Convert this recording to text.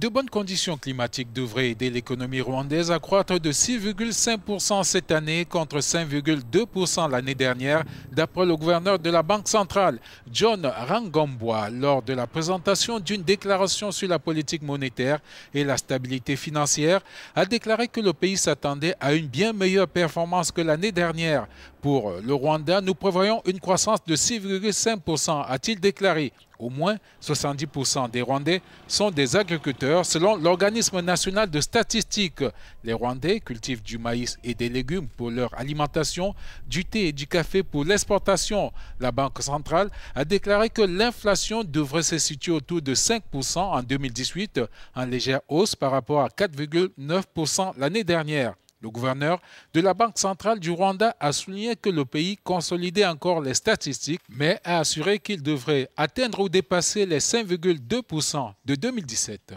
De bonnes conditions climatiques devraient aider l'économie rwandaise à croître de 6,5% cette année contre 5,2% l'année dernière, d'après le gouverneur de la Banque centrale, John Rangomboa, lors de la présentation d'une déclaration sur la politique monétaire et la stabilité financière, a déclaré que le pays s'attendait à une bien meilleure performance que l'année dernière. Pour le Rwanda, nous prévoyons une croissance de 6,5%, a-t-il déclaré. Au moins 70% des Rwandais sont des agriculteurs selon l'organisme national de statistiques. Les Rwandais cultivent du maïs et des légumes pour leur alimentation, du thé et du café pour l'exportation. La Banque centrale a déclaré que l'inflation devrait se situer autour de 5% en 2018, en légère hausse par rapport à 4,9% l'année dernière. Le gouverneur de la Banque centrale du Rwanda a souligné que le pays consolidait encore les statistiques, mais a assuré qu'il devrait atteindre ou dépasser les 5,2% de 2017.